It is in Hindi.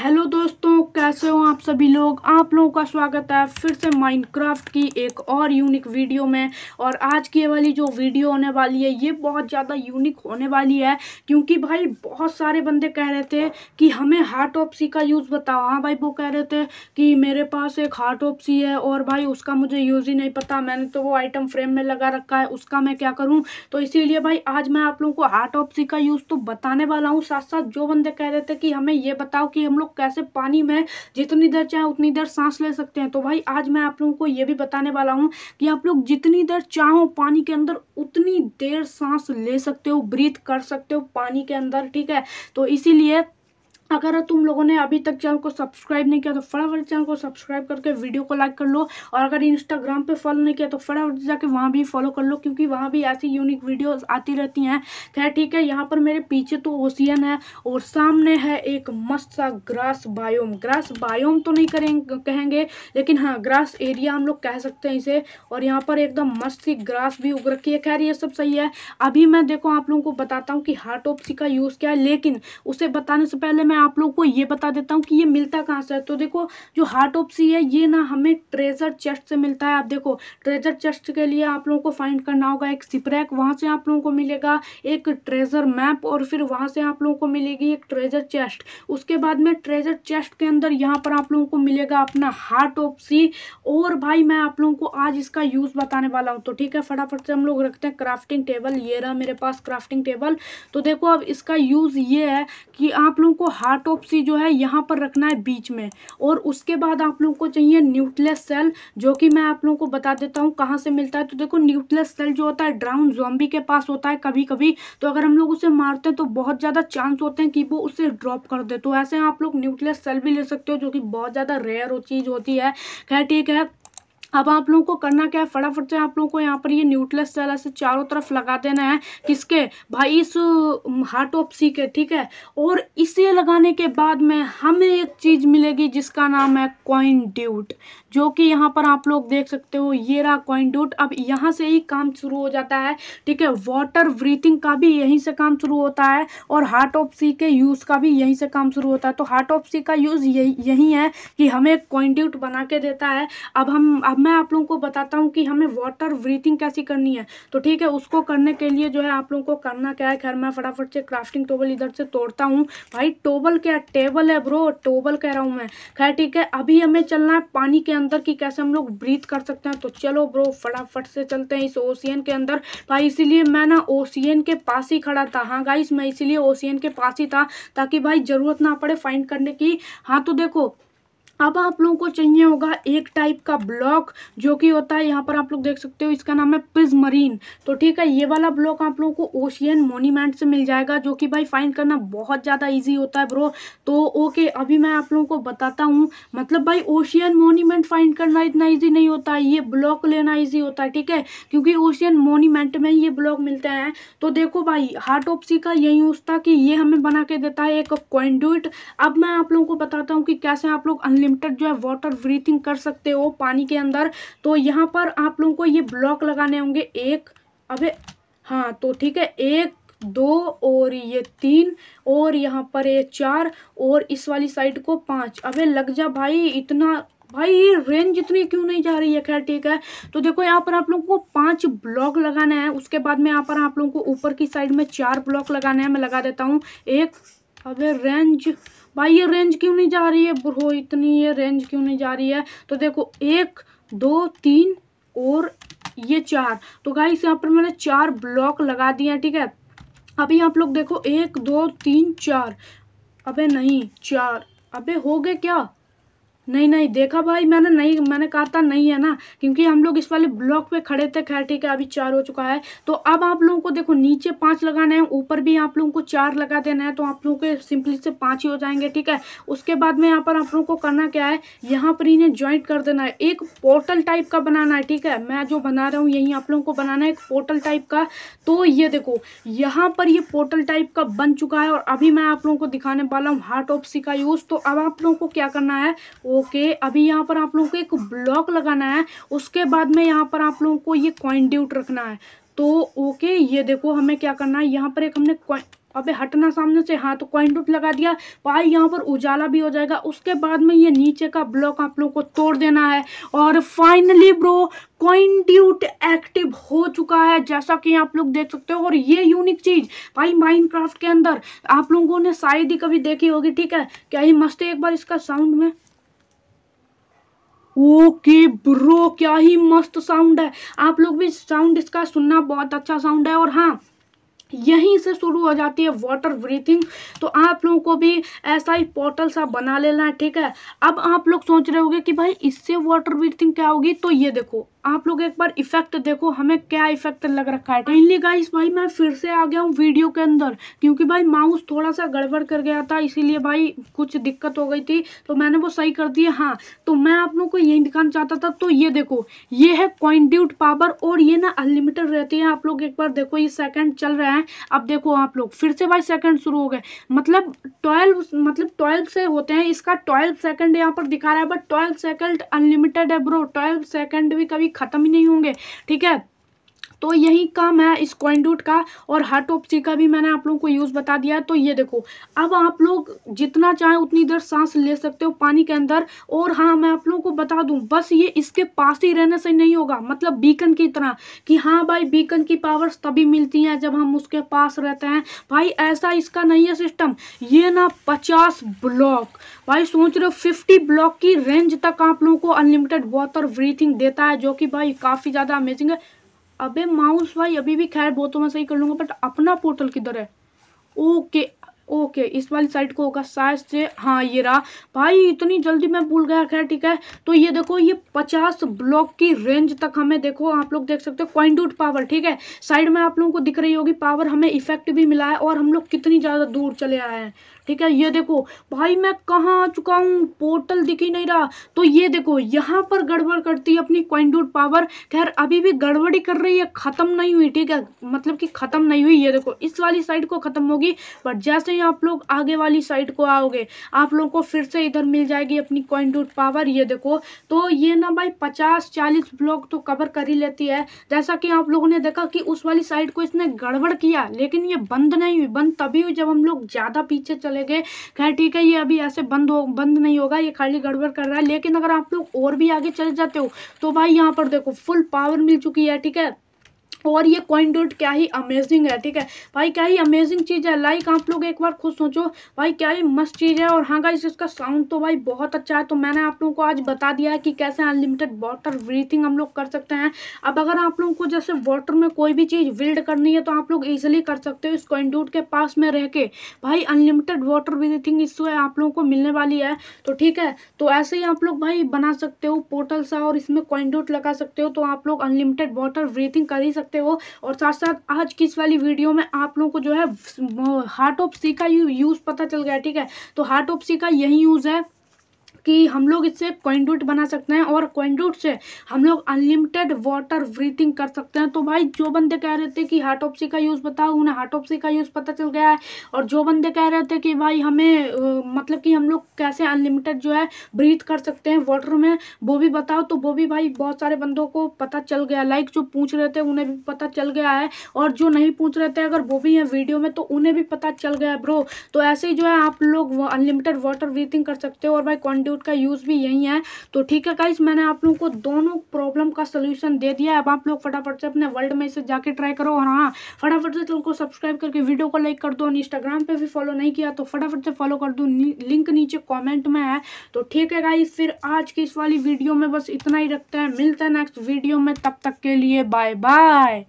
हेलो दोस्तों कैसे हो आप सभी लोग आप लोगों का स्वागत है फिर से माइनक्राफ्ट की एक और यूनिक वीडियो में और आज की वाली जो वीडियो होने वाली है ये बहुत ज़्यादा यूनिक होने वाली है क्योंकि भाई बहुत सारे बंदे कह रहे थे कि हमें हार्ट ऑप्सी का यूज़ बताओ हाँ भाई वो कह रहे थे कि मेरे पास एक हार्ट ऑप्सी है और भाई उसका मुझे यूज़ ही नहीं पता मैंने तो वो आइटम फ्रेम में लगा रखा है उसका मैं क्या करूँ तो इसीलिए भाई आज मैं आप लोगों को हार्ट ऑप्सी का यूज़ तो बताने वाला हूँ साथ साथ जो बंदे कह रहे थे कि हमें ये बताओ कि हम लोग आप कैसे पानी में जितनी देर चाहें उतनी देर सांस ले सकते हैं तो भाई आज मैं आप लोगों को ये भी बताने वाला हूँ कि आप लोग जितनी देर चाहो पानी के अंदर उतनी देर सांस ले सकते हो ब्रीथ कर सकते हो पानी के अंदर ठीक है तो इसीलिए अगर तुम लोगों ने अभी तक चैनल को सब्सक्राइब नहीं किया तो फटाफट चैनल को सब्सक्राइब करके वीडियो को लाइक कर लो और अगर इंस्टाग्राम पे फॉलो नहीं किया तो फटाफट जाके वहाँ भी फॉलो कर लो क्योंकि वहाँ भी ऐसी यूनिक वीडियोस आती रहती हैं खैर ठीक है यहाँ पर मेरे पीछे तो ओसियन है और सामने है एक मस्त सा ग्रास बायोम ग्रास बायोम तो नहीं करें कहेंगे लेकिन हाँ ग्रास एरिया हम लोग कह सकते हैं इसे और यहाँ पर एकदम मस्त सी ग्रास भी उग रखी है खैर ये सब सही है अभी मैं देखो आप लोगों को बताता हूँ कि ऑप्सी का यूज़ क्या है लेकिन उसे बताने से पहले मैं आप लोग को ये बता देता हूँ कि ये मिलता कहाँ से है तो देखो जो हार्ट ऑफ सी है ये ना हमें ट्रेजर चेस्ट से मिलता है आप देखो ट्रेजर चेस्ट के लिए आप लोगों को फाइंड करना होगा एक सिप्रैक वहाँ से आप लोगों को मिलेगा एक ट्रेजर मैप और फिर वहाँ से आप लोगों को मिलेगी एक ट्रेजर चेस्ट उसके बाद में ट्रेजर चेस्ट के अंदर यहाँ पर आप लोगों को मिलेगा अपना हार्ट ऑफ सी और भाई मैं आप लोगों को आज इसका यूज़ बताने वाला हूँ तो ठीक है फटाफट से हम लोग रखते हैं क्राफ्टिंग टेबल ये रहा मेरे पास क्राफ्टिंग टेबल तो देखो अब इसका यूज़ ये है कि आप लोगों को हार्ट हार्ट सी जो है यहाँ पर रखना है बीच में और उसके बाद आप लोगों को चाहिए न्यूक्लियस सेल जो कि मैं आप लोगों को बता देता हूँ कहाँ से मिलता है तो देखो न्यूक्लियस सेल जो होता है ड्राउन जोम्बी के पास होता है कभी कभी तो अगर हम लोग उसे मारते हैं तो बहुत ज़्यादा चांस होते हैं कि वो उसे ड्रॉप कर दे तो ऐसे आप लोग न्यूक्लियस सेल भी ले सकते हो जो कि बहुत ज़्यादा रेयर चीज़ होती है खैर ठीक है अब आप लोगों को करना क्या है फटाफट से आप लोगों को यहाँ पर ये न्यूटलेस सेल ऐसे चारों तरफ लगा देना है किसके भाई इस हार्ट ऑफ सी के ठीक है और इसे लगाने के बाद में हमें एक चीज़ मिलेगी जिसका नाम है कॉइन ड्यूट जो कि यहाँ पर आप लोग देख सकते हो ये रहा कॉइन ड्यूट अब यहाँ से ही काम शुरू हो जाता है ठीक है वाटर ब्रीथिंग का भी यहीं से काम शुरू होता है और हार्ट ऑफ सी के यूज़ का भी यहीं से काम शुरू होता है तो हार्ट ऑफ सी का यूज़ यही यही है कि हमें कॉइन ड्यूट बना के देता है अब हम अब मैं आप लोगों को बताता हूँ कि हमें वाटर ब्रीथिंग कैसी करनी है तो ठीक है उसको करने के लिए जो है आप लोगों को करना क्या है खैर मैं फटाफट से क्राफ्टिंग टोबल इधर से तोड़ता हूँ भाई टोबल क्या टेबल है ब्रो टोबल कह रहा हूँ मैं खैर ठीक है अभी हमें चलना है पानी के अंदर कि कैसे हम लोग ब्रीथ कर सकते हैं तो चलो ब्रो फटाफट से चलते हैं इस ओशियन के अंदर भाई इसीलिए मैं ना ओशियन के पास ही खड़ा था हाँ गाइस मैं इसीलिए ओशियन के पास ही था ताकि भाई ज़रूरत ना पड़े फाइंड करने की हाँ तो देखो अब आप लोगों को चाहिए होगा एक टाइप का ब्लॉक जो कि होता है यहाँ पर आप लोग देख सकते हो इसका नाम है प्रिज मरीन तो ठीक है ये वाला ब्लॉक आप लोगों को ओशियन मोन्यूमेंट से मिल जाएगा जो कि भाई फाइंड करना बहुत ज़्यादा इजी होता है ब्रो तो ओके अभी मैं आप लोगों को बताता हूँ मतलब भाई ओशियन मोन्यूमेंट फाइंड करना इतना ईजी नहीं होता है ये ब्लॉक लेना ईजी होता है ठीक है क्योंकि ओशियन मोन्यूमेंट में ये ब्लॉक मिलते हैं तो देखो भाई हार्ट ऑप्सी का यही उस था कि ये हमें बना के देता है एक क्वेंडुट अब मैं आप लोगों को बताता हूँ कि कैसे आप लोग अनलिमिट अनलिमिटेड जो है वाटर ब्रीथिंग कर सकते हो पानी के अंदर तो यहाँ पर आप लोगों को ये ब्लॉक लगाने होंगे एक अबे हाँ तो ठीक है एक दो और ये तीन और यहाँ पर ये चार और इस वाली साइड को पाँच अबे लग जा भाई इतना भाई ये रेंज इतनी क्यों नहीं जा रही है खैर ठीक है तो देखो यहाँ पर आप लोगों को पांच ब्लॉक लगाना है उसके बाद में यहाँ पर आप लोगों को ऊपर की साइड में चार ब्लॉक लगाना है मैं लगा देता हूँ एक अबे रेंज भाई ये रेंज क्यों नहीं जा रही है ब्रो इतनी ये रेंज क्यों नहीं जा रही है तो देखो एक दो तीन और ये चार तो गाइस यहाँ पर मैंने चार ब्लॉक लगा दिए ठीक है अभी आप लोग देखो एक दो तीन चार अबे नहीं चार अबे हो गए क्या नहीं नहीं देखा भाई मैंने नहीं मैंने कहा था नहीं है ना क्योंकि हम लोग इस वाले ब्लॉक पे खड़े थे खैर ठीक है अभी चार हो चुका है तो अब आप लोगों को देखो नीचे पाँच लगाना है ऊपर भी आप लोगों को चार लगा देना है तो आप लोगों के सिंपली से पाँच ही हो जाएंगे ठीक है उसके बाद में यहाँ पर आप लोगों को करना क्या है यहाँ पर इन्हें ज्वाइंट कर देना है एक पोर्टल टाइप का बनाना है ठीक है मैं जो बना रहा हूँ यही आप लोगों को बनाना है एक पोर्टल टाइप का तो ये देखो यहाँ पर ये पोर्टल टाइप का बन चुका है और अभी मैं आप लोगों को दिखाने वाला हूँ हार्ट ऑप्सी का यूज़ तो अब आप लोगों को क्या करना है ओके अभी यहाँ पर आप लोगों को एक ब्लॉक लगाना है उसके बाद में यहाँ पर आप लोगों को ये कॉइन ड्यूट रखना है तो ओके ये देखो हमें क्या करना है यहाँ पर एक हमने कॉइन अबे हटना सामने से हाँ तो कॉइन टूट लगा दिया भाई यहाँ पर उजाला भी हो जाएगा उसके बाद में ये नीचे का ब्लॉक आप लोगों को तोड़ देना है और फाइनली ब्रो कॉइन ड्यूट एक्टिव हो चुका है जैसा कि आप लोग देख सकते हो और ये यूनिक चीज़ भाई माइनक्राफ्ट के अंदर आप लोगों ने शायद ही कभी देखी होगी ठीक है क्या ही मस्त है एक बार इसका साउंड में ओके ब्रो क्या ही मस्त साउंड है आप लोग भी साउंड इसका सुनना बहुत अच्छा साउंड है और हाँ यहीं से शुरू हो जाती है वाटर ब्रीथिंग तो आप लोगों को भी ऐसा ही पोर्टल सा बना लेना है ठीक है अब आप लोग सोच रहे होंगे कि भाई इससे वाटर ब्रीथिंग क्या होगी तो ये देखो आप लोग एक बार इफेक्ट देखो हमें क्या इफेक्ट लग रखा है फाइनली गाइस भाई मैं फिर से आ गया हूँ वीडियो के अंदर क्योंकि भाई माउस थोड़ा सा गड़बड़ कर गया था इसीलिए भाई कुछ दिक्कत हो गई थी तो मैंने वो सही कर दिया हाँ तो मैं आप लोग को यही दिखाना चाहता था तो ये देखो ये है कॉइंड्यूट पावर और ये ना अनलिमिटेड रहती है आप लोग एक बार देखो ये सेकेंड चल रहे हैं अब देखो आप लोग फिर से भाई सेकेंड शुरू हो गए मतलब ट्वेल्व मतलब ट्वेल्व से होते हैं इसका ट्वेल्व सेकेंड यहाँ पर दिखा रहा है बट ट्वेल्व सेकेंड अनलिमिटेड है ब्रो ट्वेल्व सेकेंड भी कभी ख़त्म ही नहीं होंगे ठीक है तो यही काम है इस कॉइनडोट का और हार्ट ऑफ का भी मैंने आप लोगों को यूज़ बता दिया है तो ये देखो अब आप लोग जितना चाहें उतनी देर सांस ले सकते हो पानी के अंदर और हाँ मैं आप लोगों को बता दूँ बस ये इसके पास ही रहने से नहीं होगा मतलब बीकन की तरह कि हाँ भाई बीकन की पावर्स तभी मिलती हैं जब हम उसके पास रहते हैं भाई ऐसा इसका नहीं है सिस्टम ये ना पचास ब्लॉक भाई सोच रहे हो फिफ्टी ब्लॉक की रेंज तक आप लोगों को अनलिमिटेड वाटर ब्रीथिंग देता है जो कि भाई काफ़ी ज़्यादा अमेजिंग है अबे माउस भाई अभी भी खैर वो तो मैं सही कर लूँगा बट अपना पोर्टल किधर है ओके ओके इस वाली साइड को होगा साइज से हाँ ये रहा भाई इतनी जल्दी मैं भूल गया खैर ठीक है तो ये देखो ये पचास ब्लॉक की रेंज तक हमें देखो आप लोग देख सकते हो क्वाइन पावर ठीक है साइड में आप लोगों को दिख रही होगी पावर हमें इफेक्ट भी मिला है और हम लोग कितनी ज़्यादा दूर चले आए हैं ठीक है ये देखो भाई मैं कहाँ आ चुका हूँ पोर्टल दिख ही नहीं रहा तो ये देखो यहाँ पर गड़बड़ करती है अपनी क्वाइंडूट पावर खैर अभी भी गड़बड़ी कर रही है ख़त्म नहीं हुई ठीक है मतलब कि ख़त्म नहीं हुई ये देखो इस वाली साइड को ख़त्म होगी बट जैसे ही आप लोग आगे वाली साइड को आओगे आप लोगों को फिर से इधर मिल जाएगी अपनी क्वाइंडूट पावर ये देखो तो ये ना भाई पचास चालीस ब्लॉक तो कवर कर ही लेती है जैसा कि आप लोगों ने देखा कि उस वाली साइड को इसने गड़बड़ किया लेकिन ये बंद नहीं हुई बंद तभी हुई जब हम लोग ज़्यादा पीछे चले करेंगे खैर ठीक है ये अभी ऐसे बंद हो बंद नहीं होगा ये खाली गड़बड़ कर रहा है लेकिन अगर आप लोग और भी आगे चले जाते हो तो भाई यहाँ पर देखो फुल पावर मिल चुकी है ठीक है और ये कॉइन डोट क्या ही अमेजिंग है ठीक है भाई क्या ही अमेजिंग चीज़ है लाइक आप लोग एक बार खुद सोचो भाई क्या ही मस्त चीज़ है और हाँ गाइस इसका साउंड तो भाई बहुत अच्छा है तो मैंने आप लोगों को आज बता दिया है कि कैसे अनलिमिटेड वाटर ब्रीथिंग हम लोग कर सकते हैं अब अगर आप लोगों को जैसे वाटर में कोई भी चीज़ विल्ड करनी है तो आप लोग ईजिली कर सकते हो इस कॉइन डोट के पास में रह के भाई अनलिमिटेड वाटर ब्रीथिंग इससे आप लोगों को मिलने वाली है तो ठीक है तो ऐसे ही आप लोग भाई बना सकते हो पोर्टल सा और इसमें कॉइन डोट लगा सकते हो तो आप लोग अनलिमिटेड वाटर ब्रीथिंग कर ही सकते हो और साथ साथ आज की इस वाली वीडियो में आप लोगों को जो है हार्ट ऑफ सी का यूज़ पता चल गया ठीक है तो हार्ट ऑफ सी का यही यूज़ है कि हम लोग इससे रूट बना सकते हैं और रूट से हम लोग अनलिमिटेड वाटर ब्रीथिंग कर सकते हैं तो भाई जो बंदे कह रहे थे कि ऑप्सी का यूज़ बताओ उन्हें ऑप्सी का यूज़ पता चल गया है और जो बंदे कह रहे थे कि भाई हमें आ, मतलब कि हम लोग कैसे अनलिमिटेड जो है ब्रीथ कर सकते हैं वाटर में वो भी बताओ तो वो भी भाई बहुत सारे बंदों को पता चल गया लाइक जो पूछ रहे थे उन्हें भी पता चल गया है और जो नहीं पूछ रहे थे अगर वो भी हैं वीडियो में तो उन्हें भी पता चल गया है ब्रो तो ऐसे ही जो है आप लोग अनलिमिटेड वाटर ब्रीथिंग कर सकते हो और भाई कॉन्ड्यू एंटीडोट का यूज़ भी यही है तो ठीक है गाइज मैंने आप लोगों को दोनों प्रॉब्लम का सोल्यूशन दे दिया अब आप लोग फटाफट से अपने वर्ल्ड में इसे जाके ट्राई करो और हाँ फटाफट से चैनल को सब्सक्राइब करके वीडियो को लाइक कर दो और इंस्टाग्राम पर भी फॉलो नहीं किया तो फटाफट से फॉलो कर दो लिंक नीचे कॉमेंट में है तो ठीक है गाइज फिर आज की इस वाली वीडियो में बस इतना ही रखते हैं मिलते हैं नेक्स्ट वीडियो में तब तक के लिए बाय बाय